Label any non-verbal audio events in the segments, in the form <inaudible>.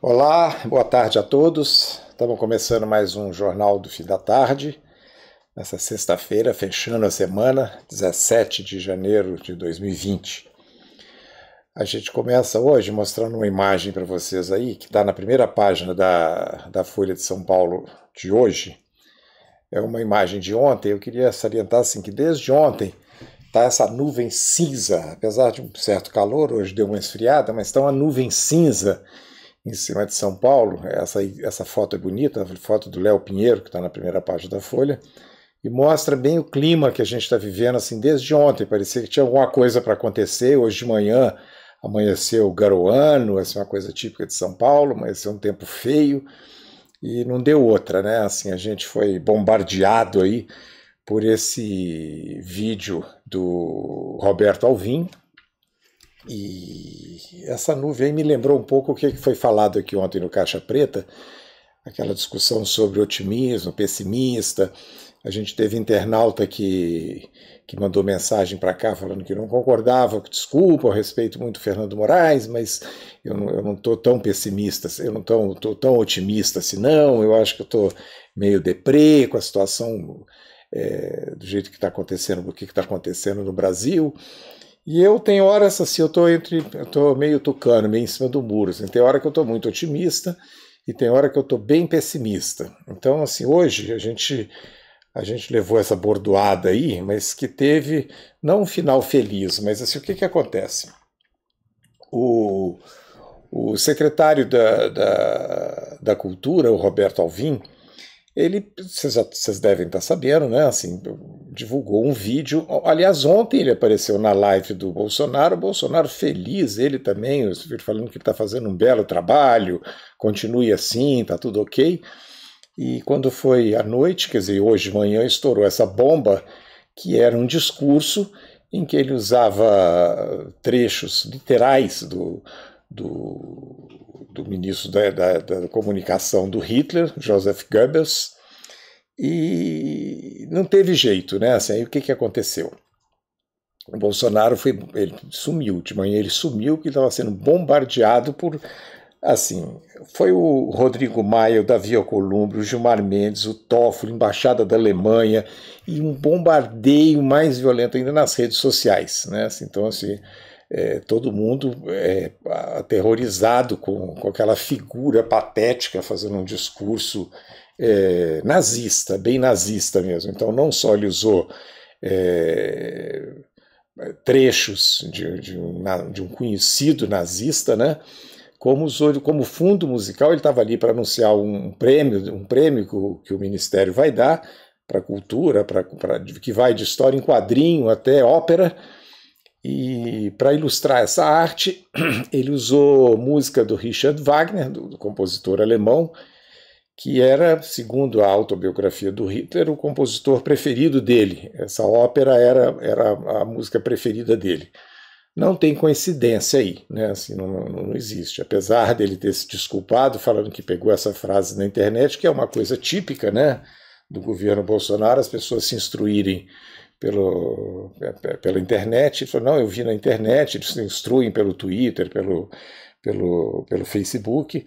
Olá, boa tarde a todos. Estamos começando mais um Jornal do Fim da Tarde. Nessa sexta-feira, fechando a semana, 17 de janeiro de 2020. A gente começa hoje mostrando uma imagem para vocês aí, que está na primeira página da, da Folha de São Paulo de hoje. É uma imagem de ontem. Eu queria salientar assim, que desde ontem tá essa nuvem cinza, apesar de um certo calor, hoje deu uma esfriada, mas está uma nuvem cinza em cima de São Paulo. Essa, essa foto é bonita, a foto do Léo Pinheiro, que está na primeira página da Folha, e mostra bem o clima que a gente está vivendo assim desde ontem. Parecia que tinha alguma coisa para acontecer. Hoje de manhã amanheceu garoano, é uma coisa típica de São Paulo, amanheceu um tempo feio e não deu outra, né? Assim, a gente foi bombardeado aí por esse vídeo do Roberto Alvim, e essa nuvem me lembrou um pouco o que foi falado aqui ontem no Caixa Preta, aquela discussão sobre otimismo, pessimista. A gente teve internauta que, que mandou mensagem para cá falando que não concordava, desculpa, eu respeito muito Fernando Moraes, mas eu não estou tão pessimista, eu não estou tô, tô tão otimista assim, não. Eu acho que eu estou meio deprê com a situação é, do jeito que está acontecendo, do que está acontecendo no Brasil. E eu tenho horas assim, eu tô entre. Eu tô meio tocando, meio em cima do muro. Assim, tem hora que eu tô muito otimista e tem hora que eu tô bem pessimista. Então, assim, hoje a gente a gente levou essa bordoada aí, mas que teve não um final feliz, mas assim, o que que acontece? O, o secretário da, da, da Cultura, o Roberto Alvim, ele, vocês, vocês devem estar tá sabendo, né, assim, divulgou um vídeo. Aliás, ontem ele apareceu na live do Bolsonaro. O Bolsonaro feliz, ele também, falando que ele está fazendo um belo trabalho, continue assim, tá tudo ok. E quando foi à noite, quer dizer, hoje de manhã, estourou essa bomba, que era um discurso em que ele usava trechos literais do, do, do ministro da, da, da comunicação do Hitler, Joseph Goebbels e não teve jeito, né? Assim, o que, que aconteceu? O Bolsonaro foi, ele sumiu de manhã, ele sumiu que estava sendo bombardeado por, assim, foi o Rodrigo Maia, o Davi Alcolumbre, o Gilmar Mendes, o Toffoli, embaixada da Alemanha e um bombardeio mais violento ainda nas redes sociais, né? Assim, então assim, é, todo mundo é, aterrorizado com, com aquela figura patética fazendo um discurso é, nazista, bem nazista mesmo. Então, não só ele usou é, trechos de, de, um, de, um, conhecido nazista, né? Como, usou, como fundo musical, ele estava ali para anunciar um prêmio, um prêmio que o, que o Ministério vai dar para cultura, pra, pra, que vai de história em quadrinho até ópera. E para ilustrar essa arte, <clears throat> ele usou música do Richard Wagner, do, do compositor alemão, que era, segundo a autobiografia do Hitler, o compositor preferido dele. Essa ópera era, era a música preferida dele. Não tem coincidência aí, né? assim, não, não existe. Apesar dele ter se desculpado, falando que pegou essa frase na internet, que é uma coisa típica né, do governo Bolsonaro, as pessoas se instruírem pelo, pela internet. Ele falou, não, eu vi na internet, eles se instruem pelo Twitter, pelo, pelo, pelo Facebook.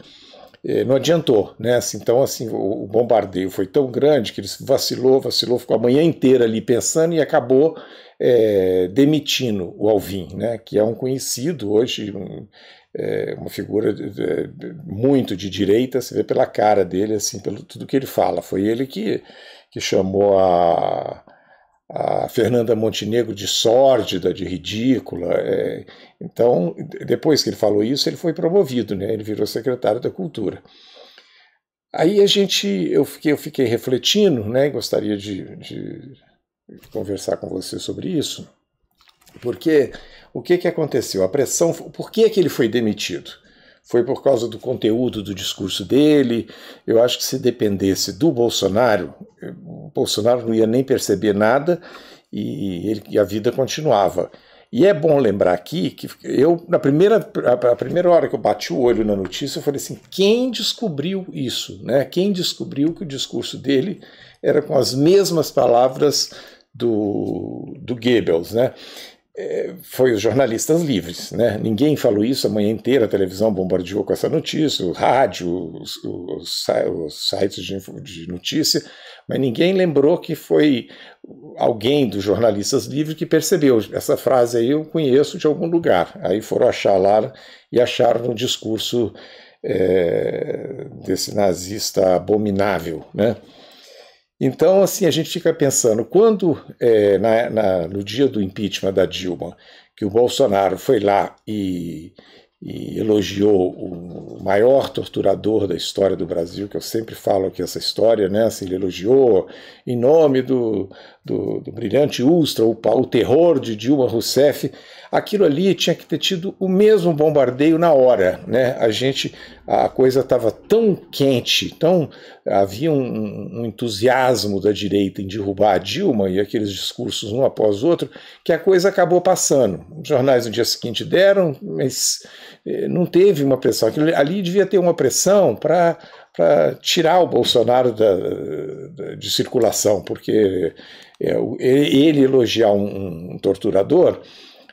É, não adiantou, né? Assim, então, assim, o bombardeio foi tão grande que ele vacilou, vacilou, ficou a manhã inteira ali pensando e acabou é, demitindo o Alvim, né? Que é um conhecido hoje, um, é, uma figura de, de, muito de direita, se vê pela cara dele, assim, pelo tudo que ele fala. Foi ele que, que chamou a a Fernanda Montenegro de sórdida, de ridícula. É, então, depois que ele falou isso, ele foi promovido, né? ele virou secretário da Cultura. Aí a gente, eu fiquei, eu fiquei refletindo, né? gostaria de, de conversar com você sobre isso, porque o que, que aconteceu? A pressão, por que, que ele foi demitido? Foi por causa do conteúdo do discurso dele. Eu acho que se dependesse do Bolsonaro, o eh, Bolsonaro não ia nem perceber nada e, ele, e a vida continuava. E é bom lembrar aqui que eu, na primeira, a primeira hora que eu bati o olho na notícia, eu falei assim: quem descobriu isso? Né? Quem descobriu que o discurso dele era com as mesmas palavras do, do Goebbels? Né? É, foi os jornalistas livres. Né? Ninguém falou isso a manhã inteira, a televisão bombardeou com essa notícia, o rádio, os, os, os sites de, de notícia. Mas ninguém lembrou que foi alguém dos jornalistas livres que percebeu. Essa frase aí eu conheço de algum lugar. Aí foram achar lá e acharam no discurso é, desse nazista abominável, né? Então, assim, a gente fica pensando, quando é, na, na, no dia do impeachment da Dilma, que o Bolsonaro foi lá e e elogiou o maior torturador da história do Brasil, que eu sempre falo aqui essa história, né? Assim, ele elogiou em nome do, do, do brilhante Ustra, o, o terror de Dilma Rousseff, aquilo ali tinha que ter tido o mesmo bombardeio na hora, né? A gente, a coisa estava tão quente, tão havia um, um, entusiasmo da direita em derrubar a Dilma e aqueles discursos um após outro, que a coisa acabou passando. Os jornais no dia seguinte deram, mas eh, não teve uma pressão. Aquilo, ali devia ter uma pressão para para tirar o Bolsonaro da, da, de circulação, porque é, ele elogiar um, um torturador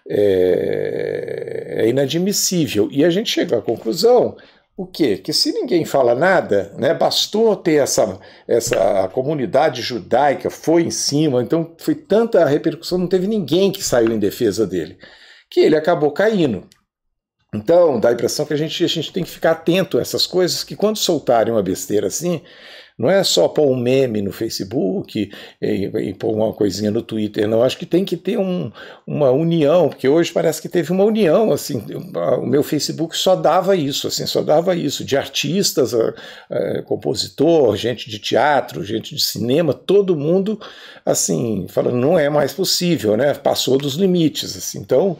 é, é, inadmissível. E a gente chega à conclusão o quê? Que se ninguém fala nada, né, bastou ter essa, essa a comunidade judaica foi em cima, então foi tanta repercussão, não teve ninguém que saiu em defesa dele, que ele acabou caindo. Então, dá a impressão que a gente, a gente tem que ficar atento a essas coisas, que quando soltarem uma besteira assim, não é só pôr um meme no Facebook e, e pôr uma coisinha no Twitter, não. Acho que tem que ter um, uma união, porque hoje parece que teve uma união, assim, o meu Facebook só dava isso, assim, só dava isso, de artistas, a, eh, a, eh, compositor, gente de teatro, gente de cinema, todo mundo, assim, falando, não é mais possível, né? Passou dos limites, assim. Então,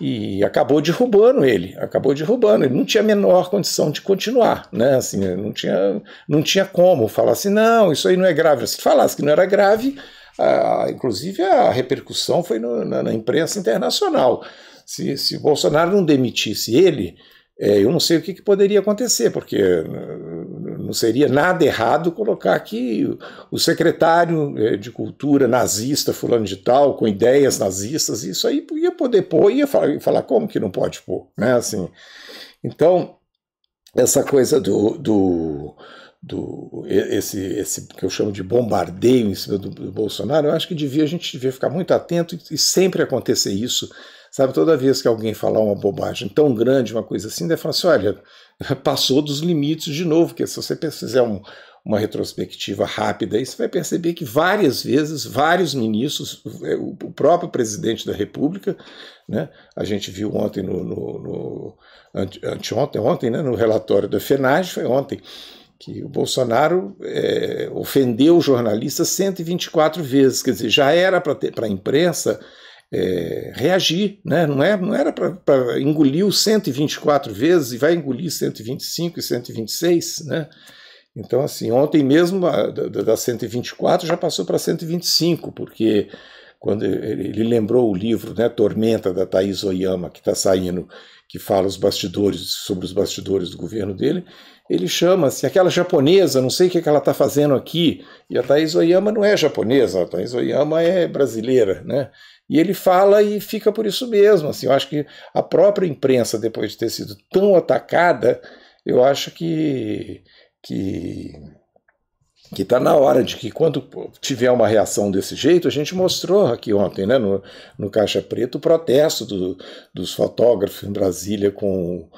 e acabou derrubando ele, acabou derrubando. Ele não tinha a menor condição de continuar, né? Assim, não tinha, não tinha como falar assim, não, isso aí não é grave. Se falasse que não era grave, a, inclusive a repercussão foi no, na, na imprensa internacional. Se, se Bolsonaro não demitisse ele, é, eu não sei o que, que, poderia acontecer, porque eh, não seria nada errado colocar aqui o secretário eh, de cultura nazista, fulano de tal, com ideias nazistas, isso aí ia poder pôr, ia falar, ia falar como que não pode pôr, né? Assim, então, essa coisa do, do do esse, esse que eu chamo de bombardeio em cima do, do Bolsonaro, eu acho que devia, a gente devia ficar muito atento e, e sempre acontecer isso Sabe, toda vez que alguém falar uma bobagem tão grande, uma coisa assim, deve falar assim: olha, <laughs> passou dos limites de novo, porque se você fizer um, uma retrospectiva rápida, aí você vai perceber que várias vezes, vários ministros, é, o próprio presidente da República, né, a gente viu ontem, no, no, no anteontem, ontem, né, no relatório da FENAGE, foi ontem, que o Bolsonaro é, ofendeu o jornalista 124 vezes, quer dizer, já era para a imprensa é, reagir, né? não, é, não era para engolir os 124 vezes e vai engolir 125 e 126, né? Então, assim, ontem mesmo, da 124, já passou para 125, porque quando ele lembrou o livro, né, Tormenta, da Thaís Oyama, que está saindo, que fala os bastidores, sobre os bastidores do governo dele, ele chama se assim, aquela japonesa, não sei o que, é que ela está fazendo aqui, e a Thaís Oyama não é japonesa, a Thaís Oyama é brasileira, né? E ele fala e fica por isso mesmo. Assim, eu acho que a própria imprensa, depois de ter sido tão atacada, eu acho que que que está na hora de que quando tiver uma reação desse jeito, a gente mostrou aqui ontem, né, no, no Caixa Preto, o protesto do, dos fotógrafos em Brasília com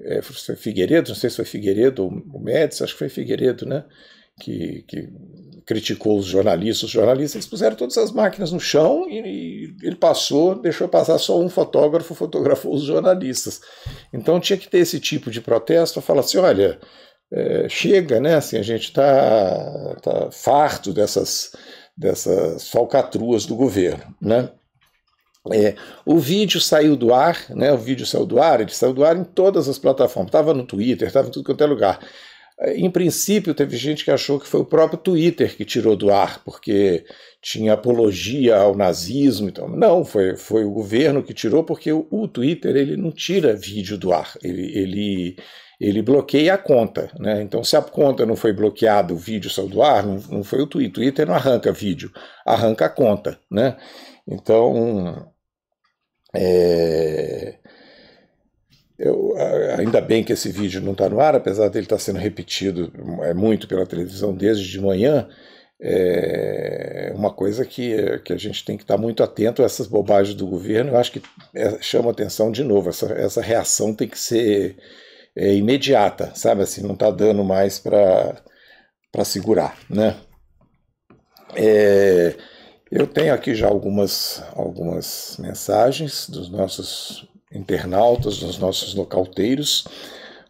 é, Figueiredo, não sei se foi Figueiredo ou Médici, acho que foi Figueiredo, né? que, que criticou os jornalistas. Os jornalistas puseram todas as máquinas no chão e, e, ele passou, deixou passar só um fotógrafo, fotografou os jornalistas. Então tinha que ter esse tipo de protesto, para falar assim, olha, é, chega, né? Assim, a gente está tá farto dessas dessas falcatruas do governo, né? É, o vídeo saiu do ar, né? O vídeo saiu do ar, ele saiu do ar em todas as plataformas. estava no Twitter, estava em tudo quanto é lugar. Em princípio, teve gente que achou que foi o próprio Twitter que tirou do ar, porque tinha apologia ao nazismo. Então, não, foi, foi o governo que tirou, porque o, o Twitter ele não tira vídeo do ar, ele, ele, ele bloqueia a conta. Né? Então, se a conta não foi bloqueada, o vídeo saiu do ar, não, não foi o Twitter. O Twitter não arranca vídeo, arranca a conta. Né? Então. É... Eu, ainda bem que esse vídeo não está no ar, apesar dele estar tá sendo repetido é muito pela televisão desde de manhã, é uma coisa que, que a gente tem que estar tá muito atento a essas bobagens do governo. Eu acho que é, chama atenção de novo, essa, essa reação tem que ser é, imediata, sabe assim, não está dando mais para segurar, né? É, eu tenho aqui já algumas, algumas mensagens dos nossos internautas, nos nossos nocauteiros.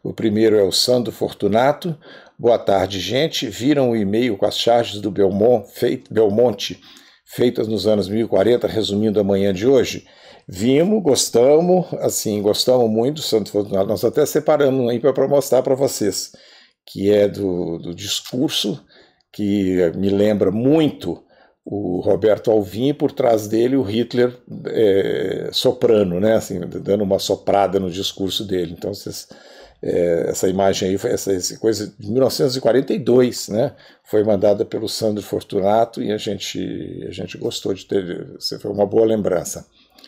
O primeiro é o Sandro Fortunato. Boa tarde, gente. Viram o e-mail com as charges do Belmont, feit, Belmonte feitas nos anos 1040, resumindo a manhã de hoje? Vimos, gostamos, assim, gostamos muito do Santo Fortunato. Nós até separamos aí para mostrar para vocês, que é do, do discurso que me lembra muito o Roberto Alvim e por trás dele o Hitler é, soprano, né? assim, dando uma soprada no discurso dele. Então, vocês, é, essa imagem aí, essa, essa, coisa de 1942, né? foi mandada pelo Sandro Fortunato e a gente, a gente gostou de ter, foi uma boa lembrança.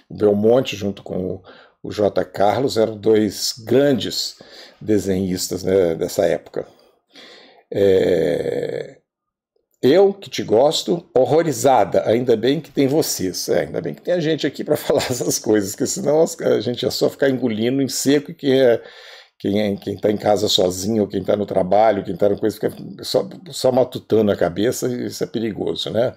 O Belmonte, junto com o, o J. Carlos, eram dois grandes desenhistas né, dessa época. É, eu que te gosto, horrorizada. Ainda bem que tem vocês. É, ainda bem que tem a gente aqui para <laughs> falar essas coisas, porque senão a gente é só ficar engolindo em seco e quem é quem é, está em casa sozinho, quem está no trabalho, quem está no coisa, fica só, só matutando a cabeça, isso é perigoso, né?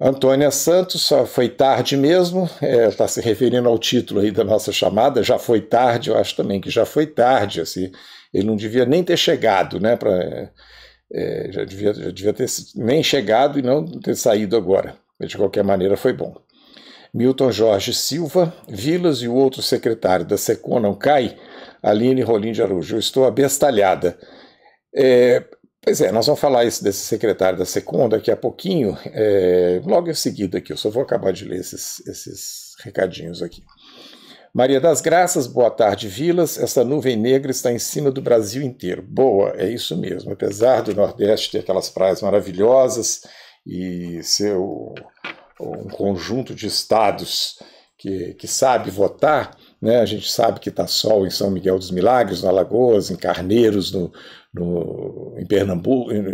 Antônia Santos, só foi tarde mesmo, está é, tá se referindo ao título aí da nossa chamada, já foi tarde, eu acho também que já foi tarde, assim, ele não devia nem ter chegado, né? Pra, é, já, devia, já devia ter nem chegado e não ter saído agora. mas De qualquer maneira, foi bom. Milton Jorge Silva, Vilas e o outro secretário da SECOM não cai, Aline Rolim de Araújo. Eu estou abestalhada. É, pois é, nós vamos falar isso desse secretário da SECOM daqui a pouquinho, é, logo em seguida aqui. Eu só vou acabar de ler esses, esses recadinhos aqui. Maria das Graças, boa tarde, Vilas. Essa nuvem negra está em cima do Brasil inteiro. Boa, é isso mesmo. Apesar do Nordeste ter aquelas praias maravilhosas e ser o, um conjunto de estados que, que sabe votar, né? a gente sabe que está sol em São Miguel dos Milagres, na Alagoas, em Carneiros, no, no, em,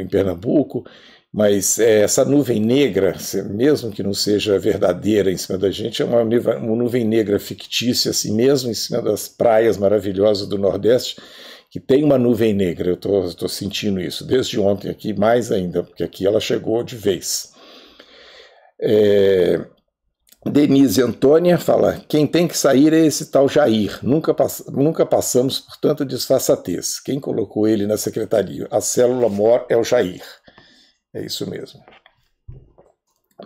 em Pernambuco mas é, essa nuvem negra, mesmo que não seja verdadeira em cima da gente, é uma, uma nuvem negra fictícia, assim mesmo em cima das praias maravilhosas do Nordeste, que tem uma nuvem negra. Eu estou sentindo isso desde ontem aqui, mais ainda, porque aqui ela chegou de vez. É, Denise Antônia fala: quem tem que sair é esse tal Jair. Nunca, pass nunca passamos por tanta disfarçatez. Quem colocou ele na secretaria? A célula mor é o Jair. É isso mesmo.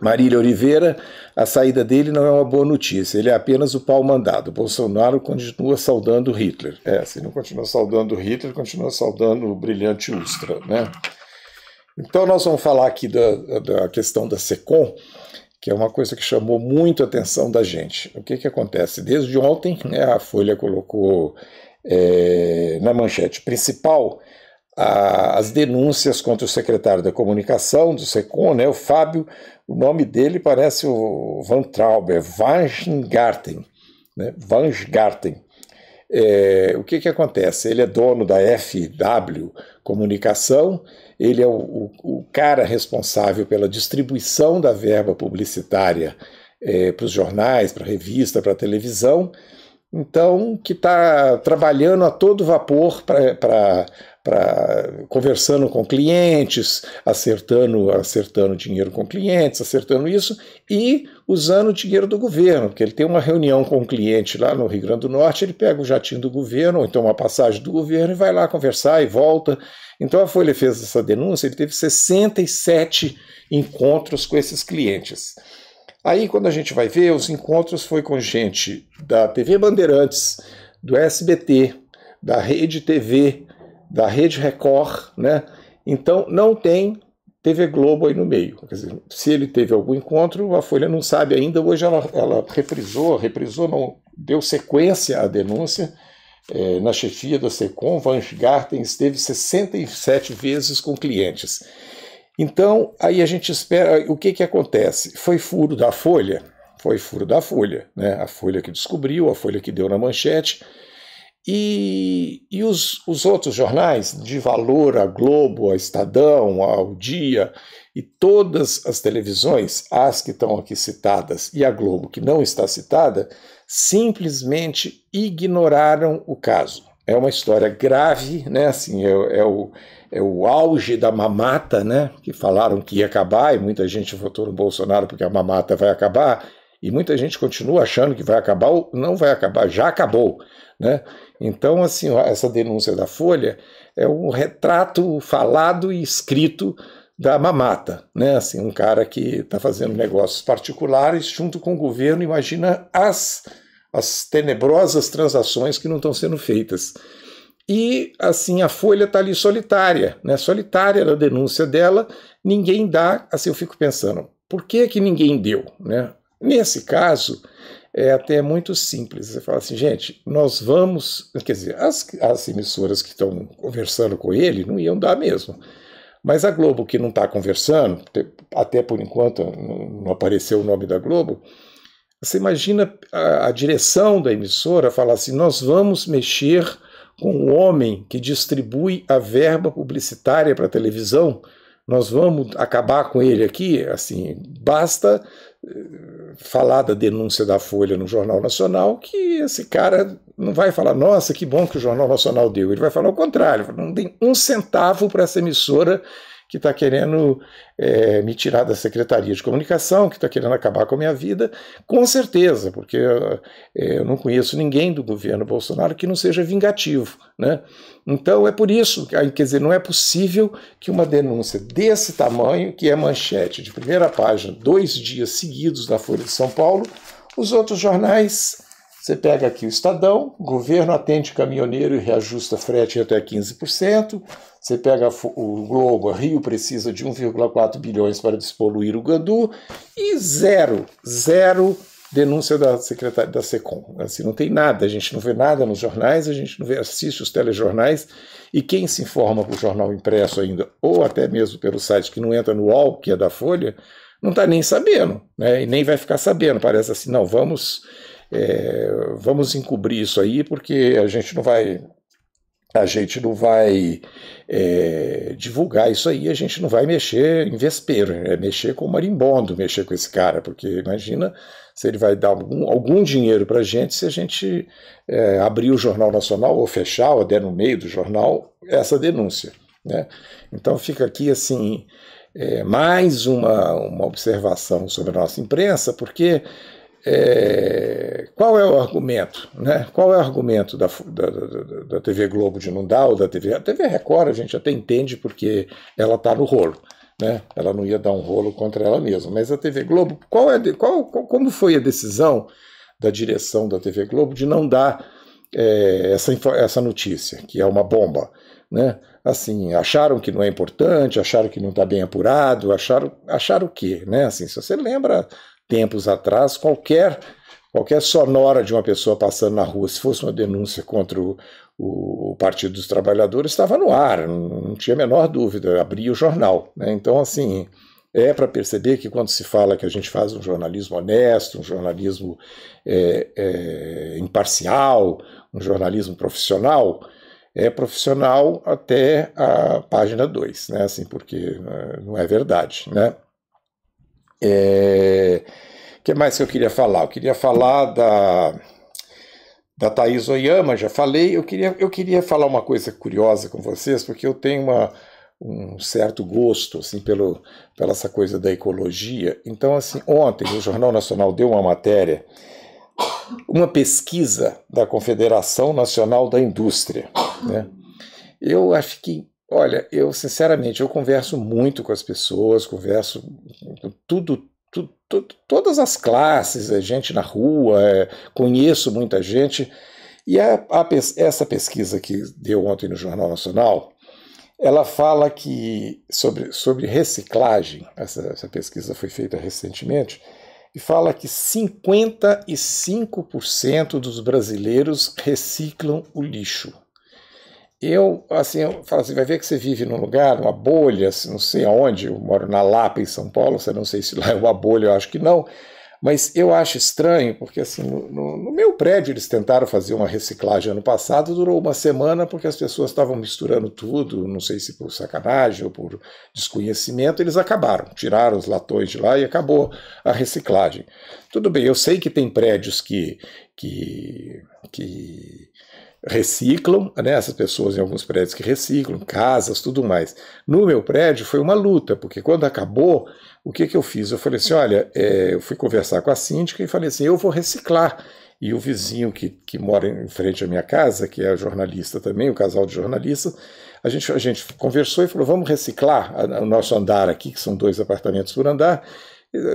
Marília Oliveira, a saída dele não é uma boa notícia, ele é apenas o pau mandado. Bolsonaro continua saudando Hitler. É, se não continua saudando Hitler, continua saudando o brilhante Ustra, né? Então nós vamos falar aqui da, da questão da SECOM, que é uma coisa que chamou muito a atenção da gente. O que que acontece? Desde ontem, né, a Folha colocou é, na manchete principal a, as denúncias contra o secretário da comunicação do SECOM, né, o Fábio, o nome dele parece o Van Trauber, é Vangarten, né, Vangarten. É, o que, que acontece? Ele é dono da FW Comunicação, ele é o, o, o cara responsável pela distribuição da verba publicitária é, para os jornais, para a revista, para a televisão, então que está trabalhando a todo vapor para para conversando com clientes, acertando, acertando dinheiro com clientes, acertando isso e usando o dinheiro do governo, porque ele tem uma reunião com um cliente lá no Rio Grande do Norte, ele pega o jatinho do governo, ou então uma passagem do governo e vai lá conversar e volta. Então a Folha fez essa denúncia, ele teve 67 encontros com esses clientes. Aí quando a gente vai ver, os encontros foi com gente da TV Bandeirantes, do SBT, da Rede TV, da Rede Record, né? Então não tem TV Globo aí no meio. Quer dizer, se ele teve algum encontro, a Folha não sabe ainda. Hoje ela, ela reprisou, reprisou, não deu sequência à denúncia. É, na chefia da SECOM, Van Garten esteve 67 vezes com clientes. Então, aí a gente espera. O que, que acontece? Foi furo da Folha? Foi furo da Folha, né? A Folha que descobriu, a Folha que deu na manchete. E, e os, os outros jornais de valor, a Globo, a Estadão, ao Dia e todas as televisões, as que estão aqui citadas e a Globo, que não está citada, simplesmente ignoraram o caso. É uma história grave, né? Assim, é, é o, é o auge da mamata, né? Que falaram que ia acabar e muita gente votou no Bolsonaro porque a mamata vai acabar e muita gente continua achando que vai acabar ou não vai acabar, já acabou. Né? Então, assim, essa denúncia da Folha é um retrato falado e escrito da mamata, né? Assim, um cara que está fazendo negócios particulares junto com o governo, imagina as as tenebrosas transações que não estão sendo feitas. E assim a Folha está ali solitária, né? Solitária na denúncia dela, ninguém dá. Assim eu fico pensando, por que que ninguém deu, né? Nesse caso, é até muito simples. Você fala assim, gente, nós vamos. Quer dizer, as, as emissoras que estão conversando com ele não iam dar mesmo. Mas a Globo, que não está conversando, até por enquanto não apareceu o nome da Globo, você imagina a, a direção da emissora falar assim: nós vamos mexer com o homem que distribui a verba publicitária para a televisão, nós vamos acabar com ele aqui, assim, basta eh, falar da denúncia da Folha no Jornal Nacional que esse cara não vai falar, nossa, que bom que o Jornal Nacional deu. Ele vai falar o contrário, não tem um centavo para essa emissora que está querendo é, me tirar da Secretaria de Comunicação, que está querendo acabar com a minha vida, com certeza, porque é, eu não conheço ninguém do governo Bolsonaro que não seja vingativo. Né? Então é por isso, quer dizer, não é possível que uma denúncia desse tamanho, que é manchete de primeira página, dois dias seguidos na Folha de São Paulo, os outros jornais você pega aqui o Estadão, governo atende caminhoneiro e reajusta frete até 15%. Você pega o Globo, Rio precisa de 1,4 bilhões para despoluir o Gandu. E zero, zero denúncia da secretária da SECOM. Assim, não tem nada, a gente não vê nada nos jornais, a gente não vê, assiste os telejornais. E quem se informa o jornal impresso ainda, ou até mesmo pelo site que não entra no UOL, que é da Folha, não está nem sabendo, né? e nem vai ficar sabendo. Parece assim, não, vamos é, vamos encobrir isso aí, porque a gente não vai a gente não vai é, divulgar isso aí, a gente não vai mexer em vespeiro, é mexer com o marimbondo, mexer com esse cara, porque imagina se ele vai dar algum, algum dinheiro para a gente se a gente é, abrir o Jornal Nacional ou fechar ou der no meio do jornal essa denúncia. Né? Então fica aqui assim é, mais uma, uma observação sobre a nossa imprensa, porque é, qual é o argumento? Né? Qual é o argumento da, da, da, da TV Globo de não dar ou da TV. A TV Record a gente até entende porque ela está no rolo. Né? Ela não ia dar um rolo contra ela mesma. Mas a TV Globo, qual é, qual, como foi a decisão da direção da TV Globo de não dar é, essa, essa notícia, que é uma bomba? Né? Assim, acharam que não é importante, acharam que não está bem apurado, acharam, acharam o quê, né? Assim, se você lembra tempos atrás, qualquer qualquer sonora de uma pessoa passando na rua, se fosse uma denúncia contra o, o Partido dos Trabalhadores, estava no ar, não tinha a menor dúvida, abria o jornal. Né? Então, assim, é para perceber que quando se fala que a gente faz um jornalismo honesto, um jornalismo é, é, imparcial, um jornalismo profissional, é profissional até a página 2, né? assim, porque é, não é verdade, né? É... O que mais que eu queria falar? Eu queria falar da, da Thaís Oyama, já falei. Eu queria, eu queria falar uma coisa curiosa com vocês, porque eu tenho uma, um certo gosto assim, pelo, pela essa coisa da ecologia. Então, assim, ontem o Jornal Nacional deu uma matéria, uma pesquisa da Confederação Nacional da Indústria. Né? Eu acho que Olha, eu sinceramente, eu converso muito com as pessoas, converso com tudo, tudo, todas as classes, é, gente na rua, é, conheço muita gente. E a, a, essa pesquisa que deu ontem no Jornal Nacional, ela fala que sobre, sobre reciclagem, essa, essa pesquisa foi feita recentemente, e fala que 55% dos brasileiros reciclam o lixo eu, assim, eu falo assim, vai ver que você vive num lugar, uma bolha, assim, não sei aonde, eu moro na Lapa, em São Paulo, você não sei se lá é uma bolha, eu acho que não, mas eu acho estranho, porque assim, no, no, no meu prédio eles tentaram fazer uma reciclagem ano passado, durou uma semana porque as pessoas estavam misturando tudo, não sei se por sacanagem ou por desconhecimento, eles acabaram, tiraram os latões de lá e acabou a reciclagem. Tudo bem, eu sei que tem prédios que, que, que reciclam, né, essas pessoas em alguns prédios que reciclam, casas, tudo mais. No meu prédio foi uma luta, porque quando acabou, o que, que eu fiz? Eu falei assim: olha, é, eu fui conversar com a síndica e falei assim: eu vou reciclar. E o vizinho que, que mora em frente à minha casa, que é jornalista também, o um casal de jornalistas, a gente, a gente conversou e falou: vamos reciclar o nosso andar aqui, que são dois apartamentos por andar.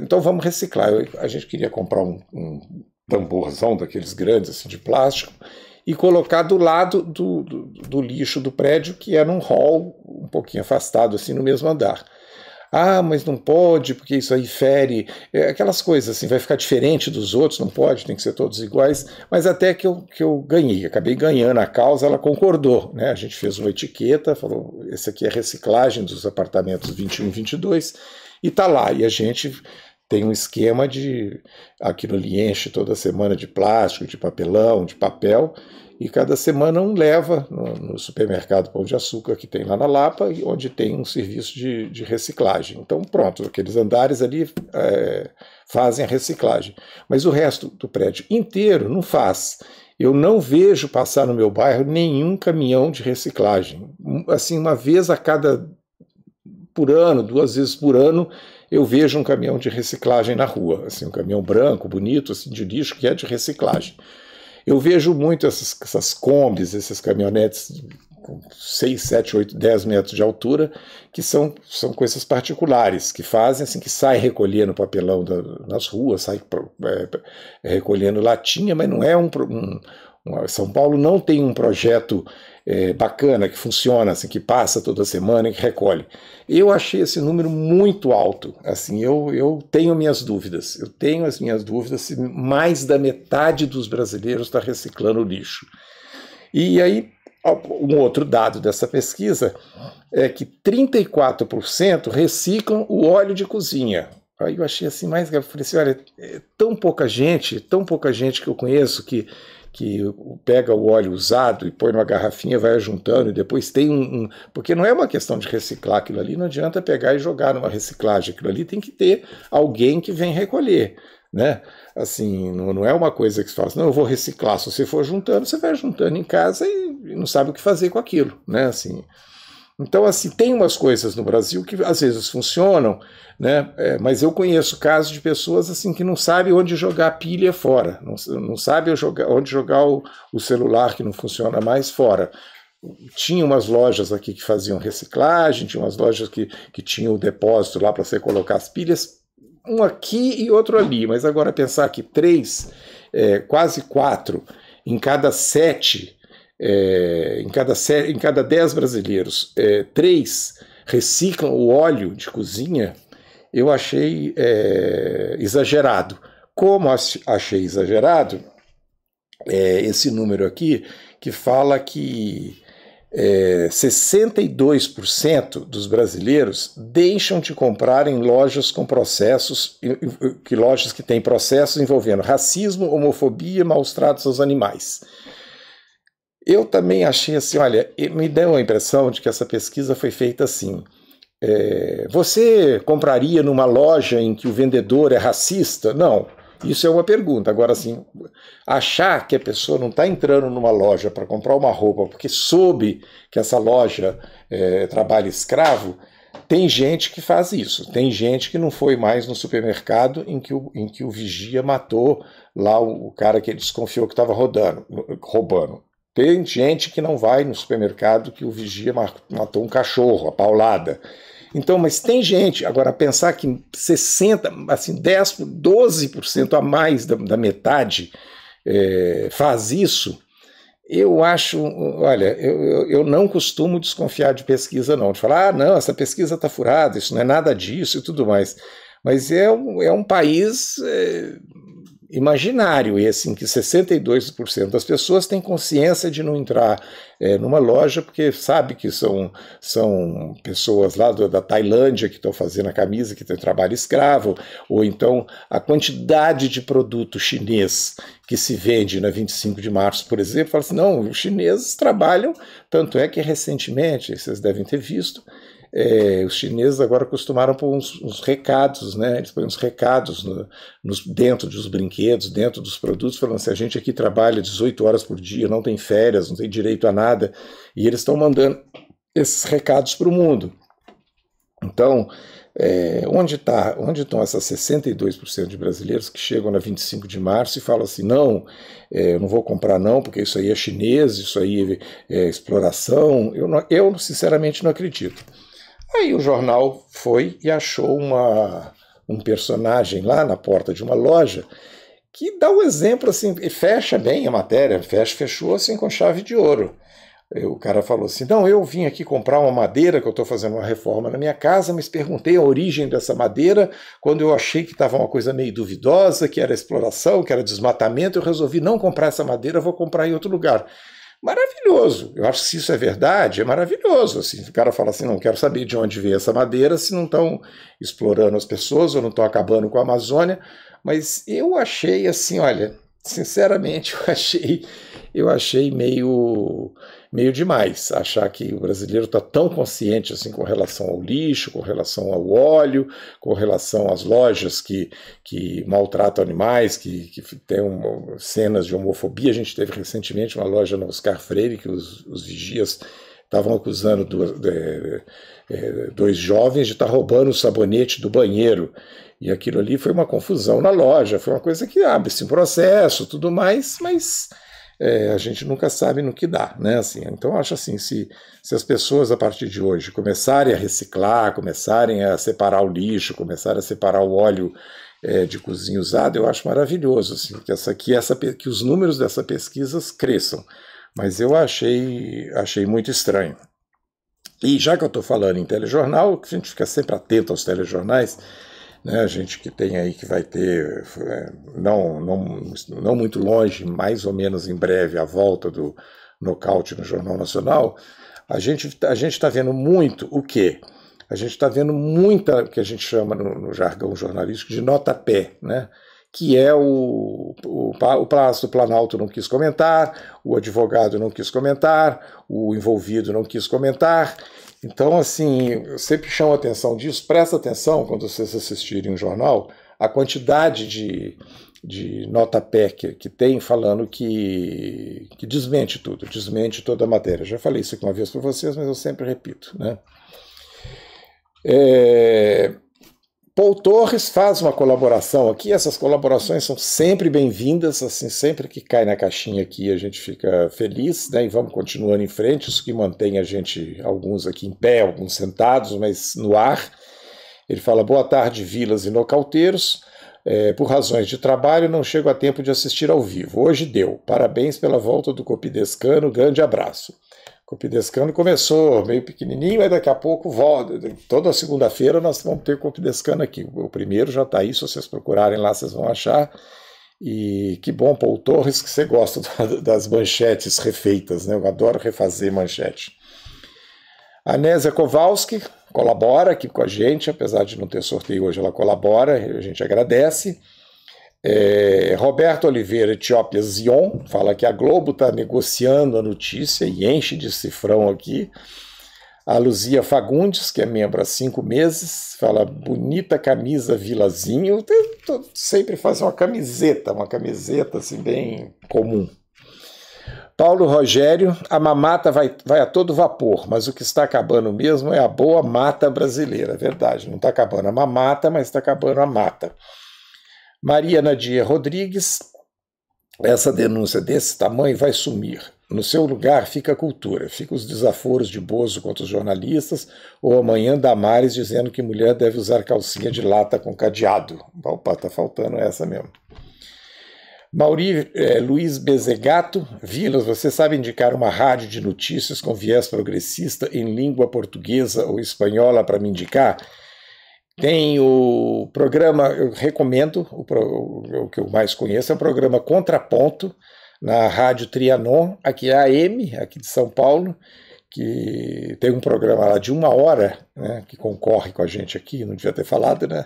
Então vamos reciclar. Eu, a gente queria comprar um, um tamborzão daqueles grandes, assim, de plástico e colocar do lado do, do, do lixo do prédio, que era é um hall um pouquinho afastado, assim, no mesmo andar. Ah, mas não pode, porque isso aí fere. É, aquelas coisas assim, vai ficar diferente dos outros, não pode, tem que ser todos iguais. Mas até que eu, que eu ganhei, acabei ganhando a causa, ela concordou. Né? A gente fez uma etiqueta, falou: esse aqui é reciclagem dos apartamentos 21 e 22, e tá lá. E a gente tem um esquema de aquilo ali enche toda semana de plástico, de papelão, de papel, e cada semana um leva no, no supermercado Pão de Açúcar que tem lá na Lapa, onde tem um serviço de, de reciclagem. Então, pronto, aqueles andares ali é, fazem a reciclagem. Mas o resto do prédio inteiro não faz. Eu não vejo passar no meu bairro nenhum caminhão de reciclagem. Assim, uma vez a cada por ano, duas vezes por ano, eu vejo um caminhão de reciclagem na rua, assim, um caminhão branco, bonito, assim, de lixo, que é de reciclagem. Eu vejo muito essas, essas combis, esses caminhonetes com 6, 7, 8, 10 metros de altura, que são, são coisas particulares, que fazem assim, que sai recolhendo papelão da, nas ruas, sai é, recolhendo latinha, mas não é um, um, são Paulo não tem um projeto é, bacana que funciona, assim, que passa toda semana e que recolhe. Eu achei esse número muito alto. Assim, eu, eu tenho minhas dúvidas. Eu tenho as minhas dúvidas se mais da metade dos brasileiros está reciclando lixo. E aí, um outro dado dessa pesquisa é que 34% reciclam o óleo de cozinha. Aí eu achei assim mais grave. Falei assim: olha, é tão pouca gente, tão pouca gente que eu conheço que que pega o óleo usado e põe numa garrafinha, vai juntando e depois tem um, um, Porque não é uma questão de reciclar aquilo ali, não adianta pegar e jogar numa reciclagem. Aquilo ali tem que ter alguém que vem recolher. Né? Assim, não, não é uma coisa que se fala, assim, não, eu vou reciclar. Se você for juntando, você vai juntando em casa e não sabe o que fazer com aquilo. Né? Assim, então, assim, tem umas coisas no Brasil que às vezes funcionam, né? É, mas eu conheço casos de pessoas assim que não sabem onde jogar a pilha fora, não, não sabem onde jogar o, o celular que não funciona mais fora tinha umas lojas aqui que faziam reciclagem, tinha umas lojas que, que tinham o depósito lá para você colocar as pilhas, um aqui e outro ali, mas agora pensar que três, é, quase quatro, em cada sete é, em, cada em cada 10 brasileiros, é, três reciclam o óleo de cozinha, eu achei é, exagerado. Como achei exagerado é, esse número aqui, que fala que é, 62% dos brasileiros deixam de comprar em lojas com processos, que lojas que têm processos envolvendo racismo, homofobia, maus tratos aos animais. Eu também achei assim, olha, me deu a impressão de que essa pesquisa foi feita assim. É, você compraria numa loja em que o vendedor é racista? Não. Isso é uma pergunta. Agora, assim, achar que a pessoa não está entrando numa loja para comprar uma roupa porque soube que essa loja é, trabalha escravo, tem gente que faz isso. Tem gente que não foi mais no supermercado em que o, em que o vigia matou lá o, cara que ele desconfiou que estava rodando, roubando. Tem gente que não vai no supermercado que o vigia matou um cachorro, a paulada. Então, mas tem gente, agora pensar que 60, assim, 10, 12% a mais da, da metade é, faz isso, eu acho, olha, eu, eu não costumo desconfiar de pesquisa, não, de falar, ah, não, essa pesquisa está furada, isso não é nada disso e tudo mais. Mas é um, é um país é, imaginário esse em que 62% das pessoas têm consciência de não entrar é, numa loja porque sabe que são, são pessoas lá do, da Tailândia que estão fazendo a camisa, que tem trabalho escravo, ou então a quantidade de produto chinês que se vende na 25 de março, por exemplo, fala assim, não, os chineses trabalham, tanto é que recentemente, vocês devem ter visto, é, os chineses agora acostumaram por uns, uns, recados, né? Eles põem uns recados no, nos, dentro dos brinquedos, dentro dos produtos, falando assim: a gente aqui trabalha 18 horas por dia, não tem férias, não tem direito a nada. E eles estão mandando esses recados para o mundo. Então, é, onde, tá, onde estão essas 62% de brasileiros que chegam na 25 de março e falam assim: não, é, eu não vou comprar, não, porque isso aí é chinês, isso aí é, é exploração? Eu, não, eu, sinceramente, não acredito. Aí o jornal foi e achou uma, um personagem lá na porta de uma loja que dá um exemplo assim, e fecha bem a matéria, fecha, fechou assim com chave de ouro. O cara falou assim: Não, eu vim aqui comprar uma madeira que eu estou fazendo uma reforma na minha casa, mas perguntei a origem dessa madeira. Quando eu achei que estava uma coisa meio duvidosa, que era exploração, que era desmatamento, eu resolvi não comprar essa madeira, vou comprar em outro lugar. Maravilhoso. Eu acho que se isso é verdade, é maravilhoso. Assim, o cara fala assim: não quero saber de onde veio essa madeira, se não estão explorando as pessoas ou não estão acabando com a Amazônia. Mas eu achei assim, olha, sinceramente, <laughs> eu achei, eu achei meio meio demais achar que o brasileiro está tão consciente assim com relação ao lixo, com relação ao óleo, com relação às lojas que, que maltratam animais, que, que tem uma, cenas de homofobia. A gente teve recentemente uma loja no Oscar Freire que os, os vigias estavam acusando é, dois jovens de estar tá roubando o sabonete do banheiro. E aquilo ali foi uma confusão na loja, foi uma coisa que abre-se ah, um processo, tudo mais, mas é, a gente nunca sabe no que dá, né? Assim, então acho assim, se, se as pessoas a partir de hoje começarem a reciclar, começarem a separar o lixo, começarem a separar o óleo é, de cozinha usado, eu acho maravilhoso assim, que, essa, que, essa, que os números dessa pesquisa cresçam. Mas eu achei, achei muito estranho. E já que eu estou falando em telejornal, a gente fica sempre atento aos telejornais, né? A gente que tem aí que vai ter, é, não, não, não muito longe, mais ou menos em breve, a volta do nocaute no Jornal Nacional, a gente a está vendo muito o quê? A gente está vendo muita, que a gente chama no, no jargão jornalístico, de nota-pé, né? que é o, o, o Palácio do Planalto não quis comentar, o advogado não quis comentar, o envolvido não quis comentar, então, assim, eu sempre chamo a atenção disso. Presta atenção quando vocês assistirem um jornal, a quantidade de, de nota PEC que tem falando que, que desmente tudo, desmente toda a matéria. Já falei isso aqui uma vez para vocês, mas eu sempre repito. Né? É, Paul Torres faz uma colaboração aqui, essas colaborações são sempre bem-vindas, assim, sempre que cai na caixinha aqui a gente fica feliz, né? E vamos continuando em frente, isso que mantém a gente, alguns aqui em pé, alguns sentados, mas no ar. Ele fala: boa tarde, vilas e nocauteiros. É, por razões de trabalho, não chego a tempo de assistir ao vivo. Hoje deu. Parabéns pela volta do Copidescano. Grande abraço. O Copidescano começou meio pequenininho, aí daqui a pouco volta. Toda segunda-feira nós vamos ter Copidescano aqui. O primeiro já está aí, se vocês procurarem lá, vocês vão achar. E que bom, o Torres, que você gosta <laughs> das manchetes refeitas, né? Eu adoro refazer manchete. A Nésia Kowalski colabora aqui com a gente, apesar de não ter sorteio hoje, ela colabora, a gente agradece. É, Roberto Oliveira Etiópia Zion fala que a Globo está negociando a notícia e enche de cifrão aqui. A Luzia Fagundes, que é membro há cinco meses, fala bonita camisa Vilazinho. Tento sempre faz uma camiseta, uma camiseta assim bem comum. Paulo Rogério, a mamata vai, vai a todo vapor, mas o que está acabando mesmo é a boa mata brasileira. Verdade, não está acabando a mamata, mas está acabando a mata. Maria Nadia Rodrigues, essa denúncia desse tamanho vai sumir. No seu lugar fica a cultura, fica os desaforos de Bozo contra os jornalistas, ou amanhã Damares dizendo que mulher deve usar calcinha de lata com cadeado. Opa, tá faltando essa mesmo. Mauri eh, Luiz Bezegato, Vilas, você sabe indicar uma rádio de notícias com viés progressista em língua portuguesa ou espanhola para me indicar? Tem o programa, eu recomendo, o, o, o que eu mais conheço é o programa Contraponto, na Rádio Trianon, aqui é a AM, aqui de São Paulo, que tem um programa lá de uma hora, né, que concorre com a gente aqui, não devia ter falado, né?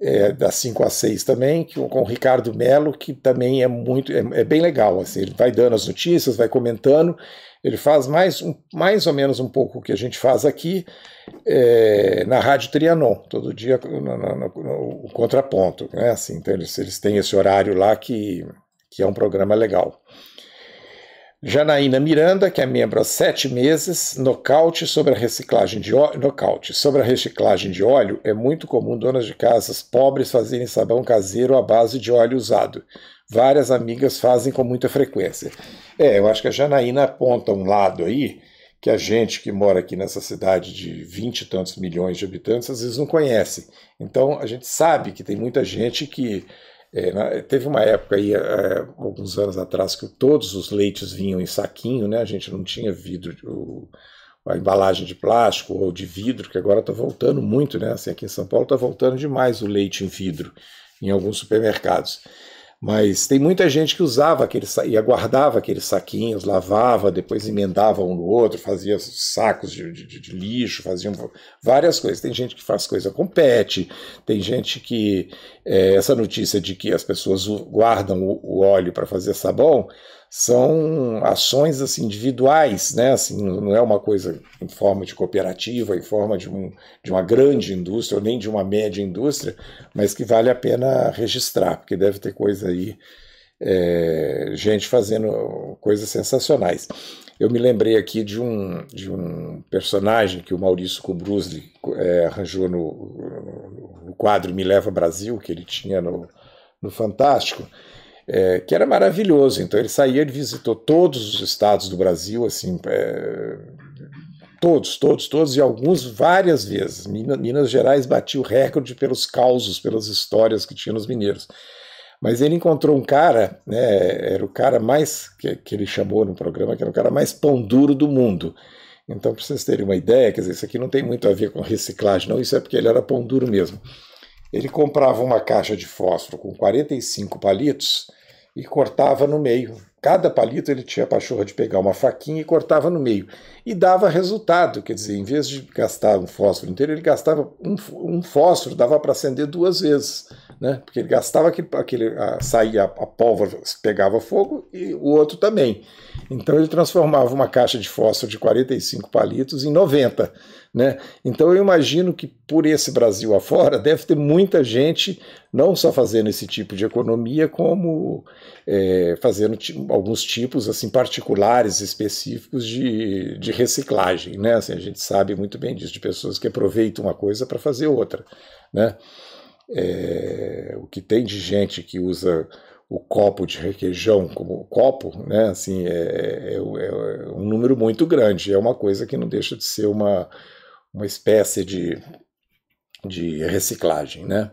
é, das 5 a 6 também, que, com o Ricardo Melo, que também é muito, é, é, bem legal, assim, ele vai dando as notícias, vai comentando, ele faz mais, um, mais ou menos um pouco o que a gente faz aqui é, na Rádio Trianon, todo dia no, no, no, no contraponto, né, assim, então eles, eles têm esse horário lá que, que é um programa legal. Janaína Miranda, que é membro há sete meses, nocaute sobre a reciclagem de óleo. Nocaute sobre a reciclagem de óleo é muito comum donas de casas pobres fazerem sabão caseiro à base de óleo usado. Várias amigas fazem com muita frequência. É, eu acho que a Janaína aponta um lado aí que a gente que mora aqui nessa cidade de vinte e tantos milhões de habitantes às vezes não conhece. Então a gente sabe que tem muita gente que é, na, teve uma época aí, é, alguns anos atrás, que todos os leites vinham em saquinho, né? A gente não tinha vidro, o, a embalagem de plástico ou de vidro, que agora está voltando muito, né? Assim, aqui em São Paulo está voltando demais o leite em vidro em alguns supermercados. Mas tem muita gente que usava aquele e guardava aqueles saquinhos, lavava, depois emendava um no outro, fazia sacos de, de, de lixo, faziam várias coisas. Tem gente que faz coisa com pet, tem gente que. É, essa notícia de que as pessoas guardam o, o óleo para fazer sabão são ações assim individuais, né? Assim, não é uma coisa em forma de cooperativa, em forma de, um, de uma grande indústria ou nem de uma média indústria, mas que vale a pena registrar, porque deve ter coisa aí é, gente fazendo coisas sensacionais. Eu me lembrei aqui de um, de um personagem que o Maurício Kubrusli é, arranjou no, no, quadro Me Leva Brasil, que ele tinha no, no Fantástico, é, que era maravilhoso. Então ele saía, ele visitou todos os estados do Brasil, assim, é, todos, todos, todos, e alguns várias vezes. Minas, Minas Gerais batia o recorde pelos causos, pelas histórias que tinha nos mineiros. Mas ele encontrou um cara, né, era o cara mais, que, que ele chamou no programa, que era o cara mais pão duro do mundo. Então, para vocês terem uma ideia, quer dizer, isso aqui não tem muito a ver com reciclagem, não, isso é porque ele era pão duro mesmo. Ele comprava uma caixa de fósforo com 45 palitos e cortava no meio. Cada palito ele tinha a pachorra de pegar uma faquinha e cortava no meio. E dava resultado, quer dizer, em vez de gastar um fósforo inteiro, ele gastava um, um fósforo, dava para acender duas vezes né? Porque ele gastava aquele, aquele a, saía a pólvora, pegava fogo e o outro também. Então ele transformava uma caixa de fósforo de 45 palitos em 90, né? Então eu imagino que por esse Brasil afora deve ter muita gente não só fazendo esse tipo de economia, como é, fazendo alguns tipos assim particulares específicos de, de reciclagem, né? Assim, a gente sabe muito bem disso de pessoas que aproveitam uma coisa para fazer outra, né? é, o que tem de gente que usa o copo de requeijão como copo, né? Assim, é, é, é, é, um número muito grande. É uma coisa que não deixa de ser uma, uma espécie de, de reciclagem, né?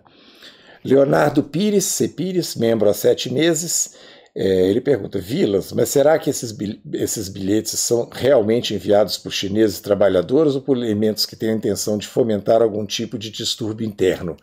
Leonardo Pires, Cepires, membro há sete meses, é, ele pergunta: Vilas, mas será que esses, esses bilhetes são realmente enviados por chineses trabalhadores ou por elementos que têm a intenção de fomentar algum tipo de distúrbio interno?